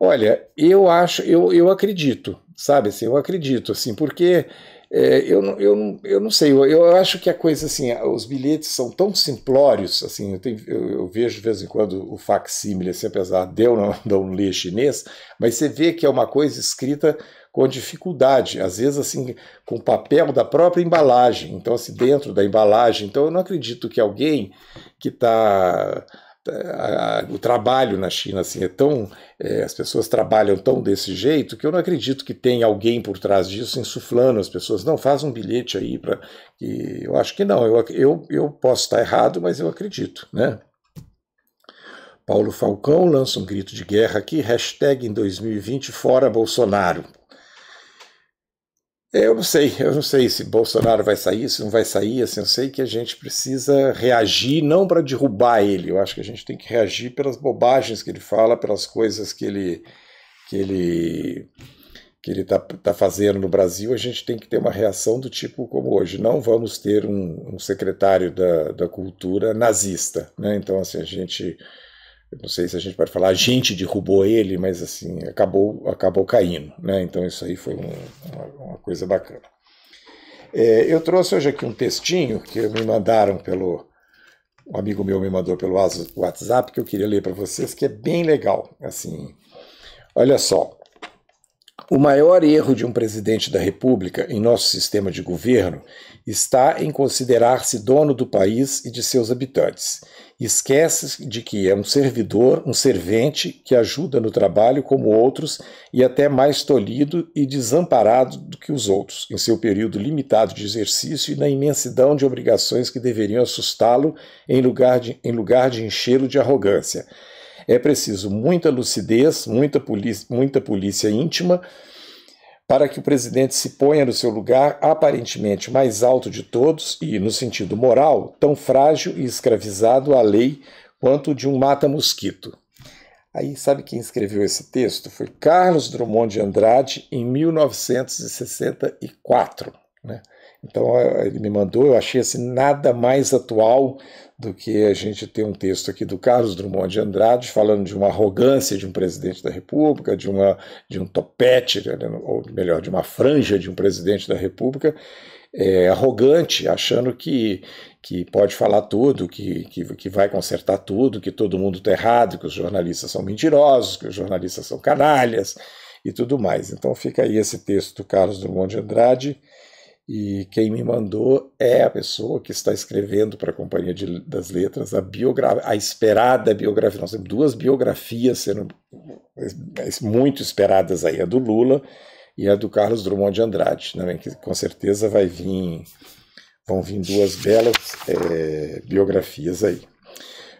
Olha, eu acho, eu, eu acredito, sabe? Assim, eu acredito, assim, porque é, eu, eu, eu não sei, eu, eu, acho que a coisa assim, os bilhetes são tão simplórios, assim, eu, tenho, eu, eu vejo de vez em quando o facsímile, assim, apesar de eu não, não ler chinês, mas você vê que é uma coisa escrita com dificuldade, às vezes assim, com papel da própria embalagem, então assim, dentro da embalagem, então eu não acredito que alguém que está é, a, o trabalho na China assim é tão é, as pessoas trabalham tão desse jeito que eu não acredito que tenha alguém por trás disso insuflando as pessoas não faz um bilhete aí para que eu acho que não eu, eu, eu posso estar errado mas eu acredito né Paulo Falcão lança um grito de guerra aqui hashtag em 2020 fora Bolsonaro eu não sei, eu não sei se Bolsonaro vai sair, se não vai sair, assim, eu sei que a gente precisa reagir não para derrubar ele, eu acho que a gente tem que reagir pelas bobagens que ele fala, pelas coisas que ele que ele que ele está tá fazendo no Brasil, a gente tem que ter uma reação do tipo como hoje. Não vamos ter um, um secretário da, da cultura nazista. Né? Então, assim, a gente eu não sei se a gente pode falar, a gente derrubou ele, mas assim, acabou, acabou caindo. Né? Então isso aí foi um, uma, uma, coisa bacana. É, eu trouxe hoje aqui um textinho que me mandaram pelo. Um amigo meu me mandou pelo WhatsApp que eu queria ler para vocês, que é bem legal. Assim, olha só. O maior erro de um presidente da República em nosso sistema de governo está em considerar-se dono do país e de seus habitantes. Esquece de que é um servidor, um servente que ajuda no trabalho como outros e até mais tolhido e desamparado do que os outros, em seu período limitado de exercício e na imensidão de obrigações que deveriam assustá-lo em lugar de, em lugar de enchê-lo de arrogância. É preciso muita lucidez, muita polícia, muita polícia íntima, para que o presidente se ponha no seu lugar aparentemente mais alto de todos e, no sentido moral, tão frágil e escravizado à lei quanto de um mata-mosquito. Aí, sabe quem escreveu esse texto? Foi Carlos Drummond de Andrade, em 1964. Né? Então ele me mandou, eu achei assim nada mais atual do que a gente ter um texto aqui do Carlos Drummond de Andrade falando de uma arrogância de um presidente da República, de, uma, de um topete, né, ou melhor, de uma franja de um presidente da República, é, arrogante, achando que, que pode falar tudo, que, que, que vai consertar tudo, que todo mundo está errado, que os jornalistas são mentirosos, que os jornalistas são canalhas e tudo mais. Então fica aí esse texto do Carlos Drummond de Andrade e quem me mandou é a pessoa que está escrevendo para a Companhia de, das Letras a, a esperada biografia. Nós temos duas biografias sendo muito esperadas aí, a do Lula e a do Carlos Drummond de Andrade, né, que com certeza vai vir, vão vir duas belas é, biografias aí.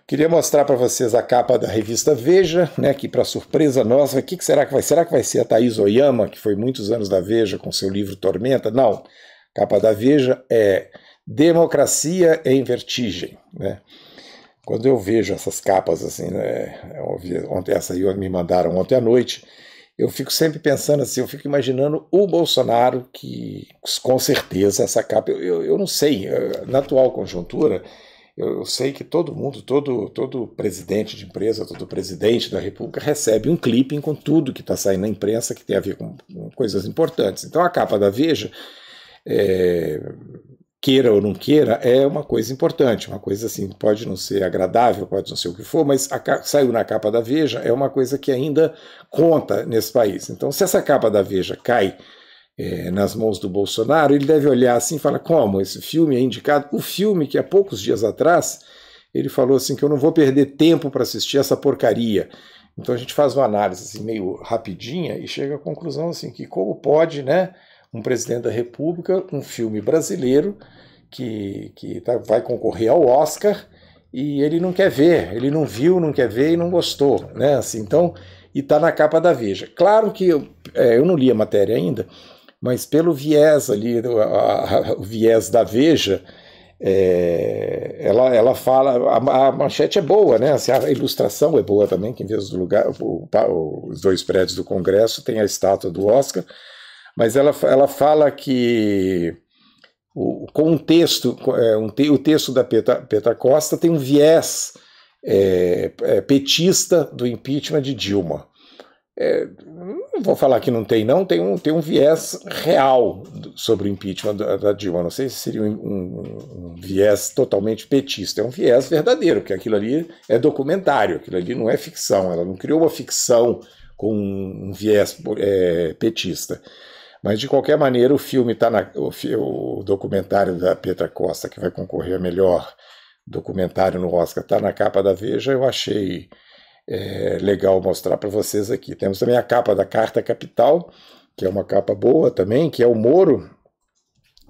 Queria mostrar para vocês a capa da revista Veja, né, que para surpresa nossa, o que, que, será que vai? Será que vai ser a Thaís Oyama, que foi muitos anos da Veja com seu livro Tormenta? Não, capa da Veja é Democracia em Vertigem, né? Quando eu vejo essas capas assim, né? É ontem essa aí me mandaram ontem à noite, eu fico sempre pensando assim, eu fico imaginando o Bolsonaro que, com certeza, essa capa, eu, eu não sei, na atual conjuntura, eu, sei que todo mundo, todo, todo presidente de empresa, todo presidente da República recebe um clipping com tudo que está saindo na imprensa que tem a ver com, com coisas importantes. Então a capa da Veja é, queira ou não queira, é uma coisa importante, uma coisa assim, pode não ser agradável, pode não ser o que for, mas a, saiu na capa da Veja, é uma coisa que ainda conta nesse país. Então, se essa capa da Veja cai é, nas mãos do Bolsonaro, ele deve olhar assim e falar: como esse filme é indicado? O filme que há poucos dias atrás ele falou assim que eu não vou perder tempo para assistir essa porcaria. Então a gente faz uma análise assim, meio rapidinha e chega à conclusão assim que como pode, né? um presidente da República, um filme brasileiro que, que tá, vai concorrer ao Oscar e ele não quer ver, ele não viu, não quer ver e não gostou, né? Assim, então, e está na capa da Veja. Claro que eu, é, eu não li a matéria ainda, mas pelo viés ali, a, a, o viés da Veja, é, ela, ela fala, a, a, manchete é boa, né? Assim, a ilustração é boa também, que em vez do lugar, o, os dois prédios do Congresso tem a estátua do Oscar mas ela, ela fala que o, contexto texto, é, o texto da Petra, Costa tem um viés é, é, petista do impeachment de Dilma. É, não vou falar que não tem, não, tem um, tem um viés real sobre o impeachment da, da Dilma. Não sei se seria um, um, um, viés totalmente petista, é um viés verdadeiro, porque aquilo ali é documentário, aquilo ali não é ficção, ela não criou uma ficção com um viés é, petista. Mas, de qualquer maneira, o filme está na. O, o, documentário da Petra Costa, que vai concorrer a melhor documentário no Oscar, está na capa da Veja. Eu achei é, legal mostrar para vocês aqui. Temos também a capa da Carta Capital, que é uma capa boa também, que é o Moro.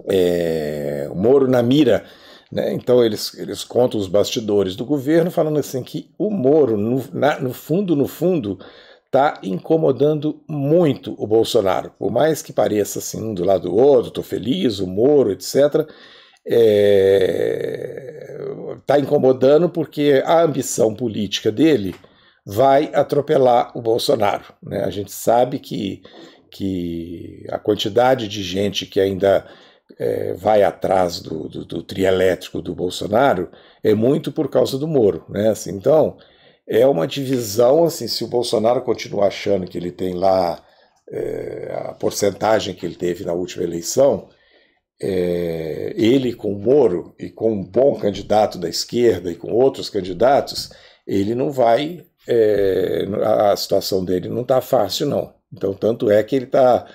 É, o Moro na mira. Né? Então eles, eles contam os bastidores do governo, falando assim que o Moro, no, na, no fundo, no fundo, está incomodando muito o Bolsonaro. Por mais que pareça assim, um do lado do outro, estou feliz, o Moro, etc., está é... Tá incomodando porque a ambição política dele vai atropelar o Bolsonaro. Né? A gente sabe que, que a quantidade de gente que ainda é, vai atrás do, do, do trielétrico do Bolsonaro é muito por causa do Moro. Né? Assim, então, é uma divisão, assim, se o Bolsonaro continuar achando que ele tem lá é, a porcentagem que ele teve na última eleição, é, ele com o Moro e com um bom candidato da esquerda e com outros candidatos, ele não vai, é, a situação dele não está fácil, não. Então, tanto é que ele está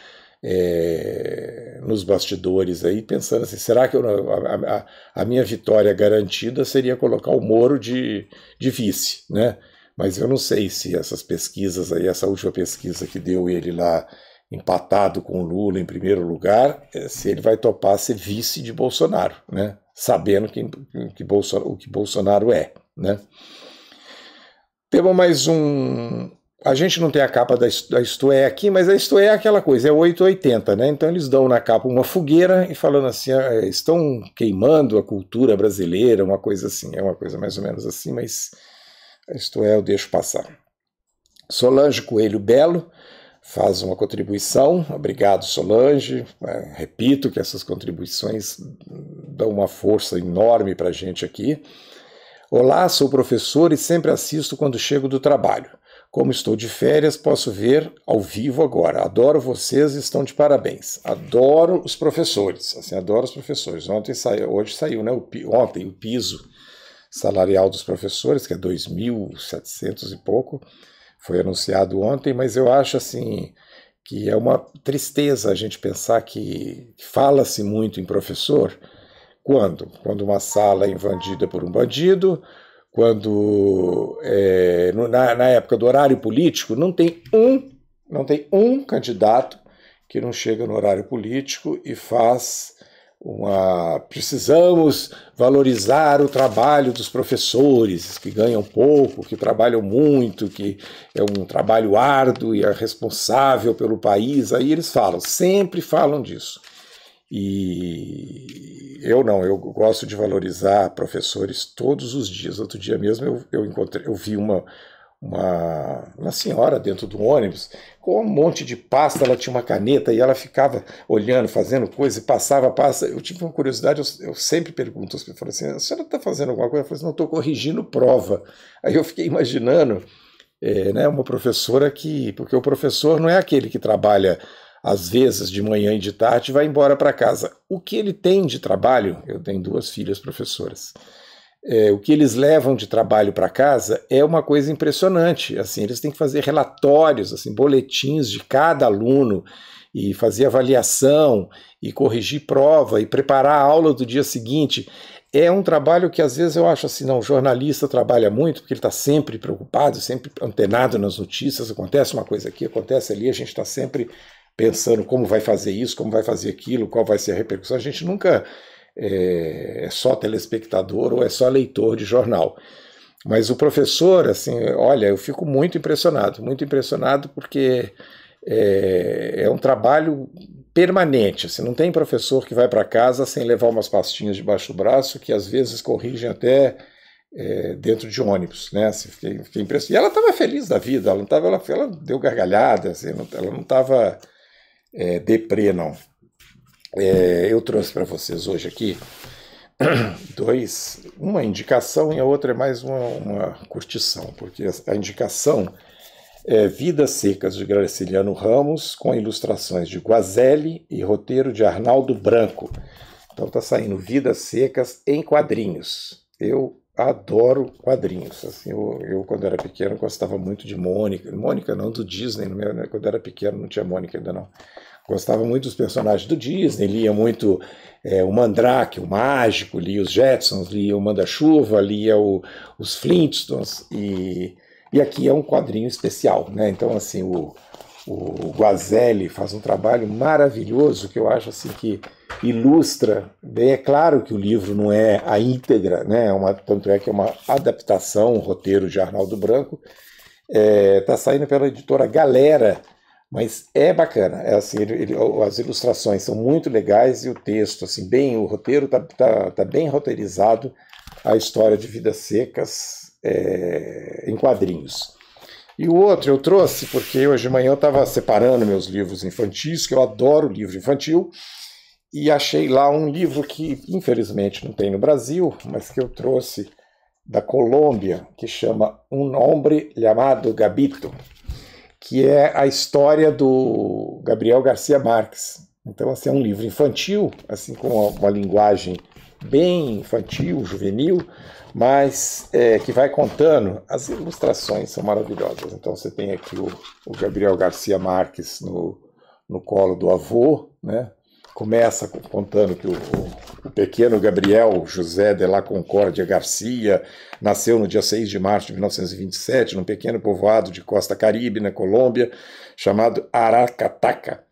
é, nos bastidores aí, pensando assim, será que eu, a, a, a, minha vitória garantida seria colocar o Moro de, de vice, né? Mas eu não sei se essas pesquisas aí, essa última pesquisa que deu ele lá empatado com o Lula em primeiro lugar, eh, se ele vai topar ser vice de Bolsonaro, né? Sabendo que, que Bolsonaro, o que Bolsonaro é, né? Temos mais um, a gente não tem a capa da, da Isto É aqui, mas a Isto É aquela coisa, é 880, né? Então eles dão na capa uma fogueira e falando assim, ah, é, estão queimando a cultura brasileira, uma coisa assim, é uma coisa mais ou menos assim, mas a Isto É eu deixo passar. Solange Coelho Belo faz uma contribuição, obrigado Solange, é, repito que essas contribuições dão uma força enorme para a gente aqui. Olá, sou professor e sempre assisto quando chego do trabalho. Como estou de férias, posso ver ao vivo agora. Adoro vocês, estão de parabéns. Adoro os professores, assim, adoro os professores. Ontem saiu, hoje saiu, né? O, ontem o piso salarial dos professores, que é 2.700 e pouco, foi anunciado ontem, mas eu acho assim que é uma tristeza a gente pensar que fala-se muito em professor quando, quando uma sala é invadida por um bandido, quando é, na, na, época do horário político não tem um não tem um candidato que não chega no horário político e faz uma precisamos valorizar o trabalho dos professores que ganham pouco que trabalham muito que é um trabalho árduo e é responsável pelo país aí eles falam sempre falam disso e eu não, eu gosto de valorizar professores todos os dias. Outro dia mesmo eu, eu encontrei, eu vi uma, uma, uma senhora dentro do ônibus com um monte de pasta, ela tinha uma caneta e ela ficava olhando, fazendo coisa e passava, passa. Eu tive uma curiosidade, eu, eu sempre pergunto eu falo assim, a senhora está fazendo alguma coisa? Eu falei assim, não, estou corrigindo prova. Aí eu fiquei imaginando é, né, uma professora que, porque o professor não é aquele que trabalha às vezes de manhã e de tarde, vai embora para casa. O que ele tem de trabalho, eu tenho duas filhas professoras, é, o que eles levam de trabalho para casa é uma coisa impressionante. Assim, eles têm que fazer relatórios, assim, boletins de cada aluno e fazer avaliação e corrigir prova e preparar a aula do dia seguinte. É um trabalho que às vezes eu acho assim, não, o jornalista trabalha muito porque ele está sempre preocupado, sempre antenado nas notícias, acontece uma coisa aqui, acontece ali, a gente está sempre pensando como vai fazer isso, como vai fazer aquilo, qual vai ser a repercussão. A gente nunca é, é só telespectador ou é só leitor de jornal. Mas o professor, assim, olha, eu fico muito impressionado, muito impressionado porque é, é um trabalho permanente. Assim, não tem professor que vai para casa sem levar umas pastinhas debaixo do braço que às vezes corrigem até é, dentro de ônibus, né? Assim, fiquei, fiquei impressionado. E ela estava feliz da vida, ela não tava, ela, ela deu gargalhada, assim, não, ela não estava é, deprê, não. É, eu trouxe para vocês hoje aqui <clears throat> dois, uma indicação e a outra é mais uma, uma curtição, porque a indicação é Vidas Secas de Graciliano Ramos, com ilustrações de Guazelli e roteiro de Arnaldo Branco. Então está saindo Vidas Secas em quadrinhos. Eu adoro quadrinhos. Assim, eu, eu, quando era pequeno, gostava muito de Mônica. Mônica não, do Disney. Meu, né, né, quando era pequeno, não tinha Mônica ainda não. Gostava muito dos personagens do Disney, lia muito é, o Mandrake, o Mágico, lia os Jetsons, lia o Manda-Chuva, lia o, os Flintstones. E, e aqui é um quadrinho especial, né? Então, assim, o, o Guazelli faz um trabalho maravilhoso que eu acho assim que ilustra. Bem, é claro que o livro não é a íntegra, né? É uma, tanto é que é uma adaptação, um roteiro de Arnaldo Branco. Está é, tá saindo pela editora Galera, mas é bacana. É assim, ele, ele, as ilustrações são muito legais e o texto, assim, bem, o roteiro está tá, tá bem roteirizado. A história de Vidas Secas é, em quadrinhos. E o outro eu trouxe porque hoje de manhã eu estava separando meus livros infantis, que eu adoro livro infantil, e achei lá um livro que infelizmente não tem no Brasil, mas que eu trouxe da Colômbia, que chama Um Nombre Chamado Gabito, que é a história do Gabriel Garcia Marques. Então, assim, é um livro infantil, assim, com uma linguagem bem infantil, juvenil, mas é, que vai contando. As ilustrações são maravilhosas. Então você tem aqui o, o Gabriel Garcia Marques no, no colo do avô, né? Começa contando que o, o, pequeno Gabriel José de la Concórdia Garcia nasceu no dia 6 de março de 1927, num pequeno povoado de Costa Caribe, na Colômbia, chamado Aracataca.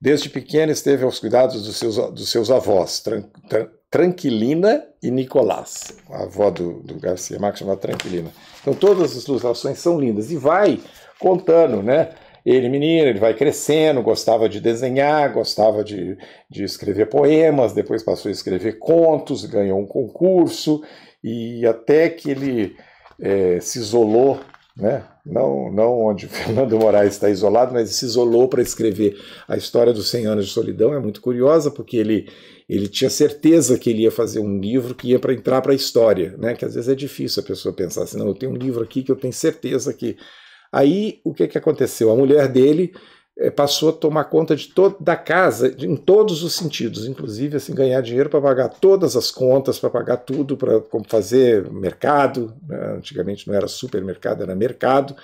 Desde pequeno esteve aos cuidados dos seus, dos seus avós, tran, tran, Tranquilina e Nicolás. A avó do, do Garcia Marques chamava Tranquilina. Então todas as ilustrações são lindas. E vai contando, né? ele menino, ele vai crescendo, gostava de desenhar, gostava de, de escrever poemas, depois passou a escrever contos, ganhou um concurso, e até que ele é, se isolou, né? não, não onde <laughs> Fernando Moraes está isolado, mas se isolou para escrever a história dos 100 anos de solidão, é muito curiosa, porque ele, ele tinha certeza que ele ia fazer um livro que ia para entrar para a história, né? Que às vezes é difícil a pessoa pensar assim, não, eu tenho um livro aqui que eu tenho certeza que. Aí o que que aconteceu? A mulher dele eh, passou a tomar conta de toda da casa de, em todos os sentidos, inclusive assim ganhar dinheiro para pagar todas as contas, para pagar tudo, para fazer mercado. Né? Antigamente não era supermercado, era mercado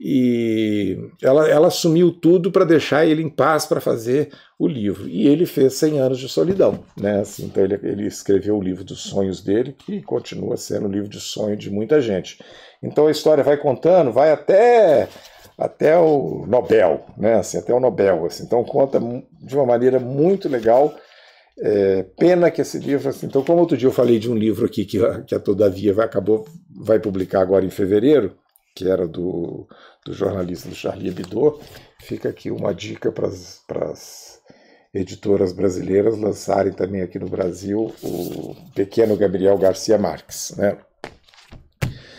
e ela, ela assumiu tudo para deixar ele em paz para fazer o livro. E ele fez 100 anos de solidão. Né? Assim, então ele, ele escreveu o livro dos sonhos dele, que continua sendo o livro de sonho de muita gente. Então a história vai contando, vai até até o Nobel, né? assim, até o Nobel. Assim. Então conta de uma maneira muito legal. É, pena que esse livro, assim, então como outro dia eu falei de um livro aqui que, que a Todavia vai, acabou, vai publicar agora em fevereiro, que era do, do jornalista do Charlie Hebdo, fica aqui uma dica para as editoras brasileiras lançarem também aqui no Brasil o pequeno Gabriel Garcia Marques, né?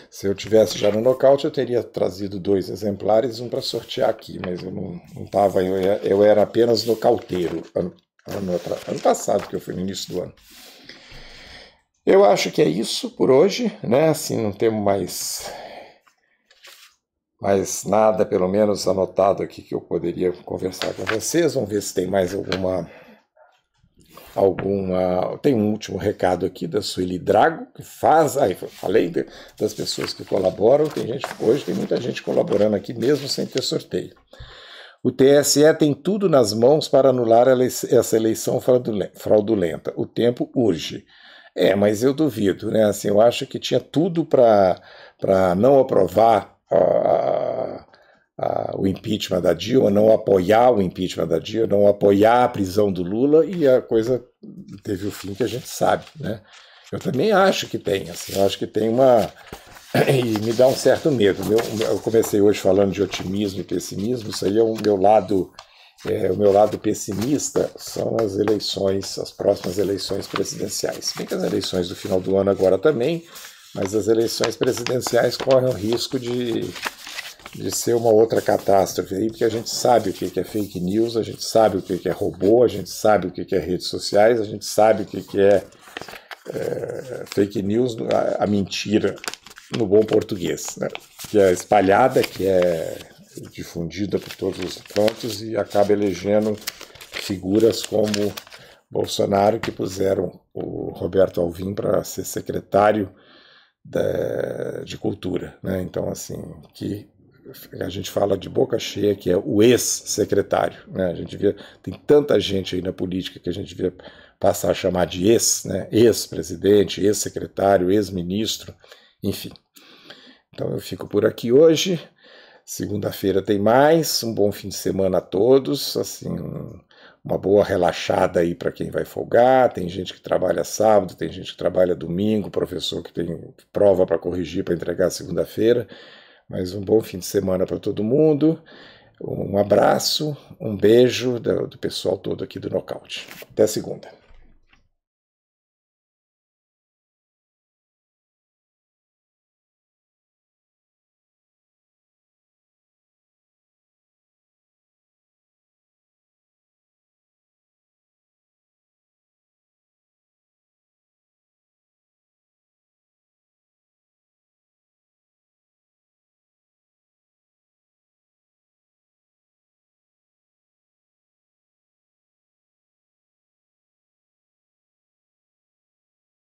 Se eu tivesse já no nocaute, eu teria trazido dois exemplares, um para sortear aqui, mas eu não estava, eu, eu, era apenas nocauteiro ano, ano, ano passado, que eu fui no início do ano. Eu acho que é isso por hoje, né? Assim, não temos mais mas nada, pelo menos anotado aqui, que eu poderia conversar com vocês. Vamos ver se tem mais alguma. alguma tem um último recado aqui da Sueli Drago, que faz. Aí falei de, das pessoas que colaboram. Tem gente, hoje tem muita gente colaborando aqui, mesmo sem ter sorteio. O TSE tem tudo nas mãos para anular ele, essa eleição fraudulenta. O tempo urge. É, mas eu duvido, né? Assim, eu acho que tinha tudo para não aprovar a, a, o impeachment da Dilma, não apoiar o impeachment da Dilma, não apoiar a prisão do Lula e a coisa teve o fim que a gente sabe, né? Eu também acho que tem, assim, eu acho que tem uma <coughs> e me dá um certo medo. eu comecei hoje falando de otimismo e pessimismo. Isso aí é o meu lado, é, o meu lado pessimista são as eleições, as próximas eleições presidenciais. Bem que as eleições do final do ano agora também mas as eleições presidenciais correm o risco de, de ser uma outra catástrofe aí, porque a gente sabe o que é fake news, a gente sabe o que é robô, a gente sabe o que é redes sociais, a gente sabe o que é, é fake news, a, a, mentira no bom português, né? que é espalhada, que é difundida por todos os cantos e acaba elegendo figuras como Bolsonaro, que puseram o Roberto Alvim para ser secretário da, de cultura. Né? Então, assim, que a gente fala de boca cheia que é o ex-secretário. Né? A gente vê, tem tanta gente aí na política que a gente vê passar a chamar de ex, né? ex-presidente, ex-secretário, ex-ministro, enfim. Então eu fico por aqui hoje. Segunda-feira tem mais. Um bom fim de semana a todos. Assim, um uma boa relaxada aí para quem vai folgar. Tem gente que trabalha sábado, tem gente que trabalha domingo, professor que tem prova para corrigir para entregar segunda-feira. Mas um bom fim de semana para todo mundo. Um abraço, um beijo do, do pessoal todo aqui do Nocaute. Até segunda.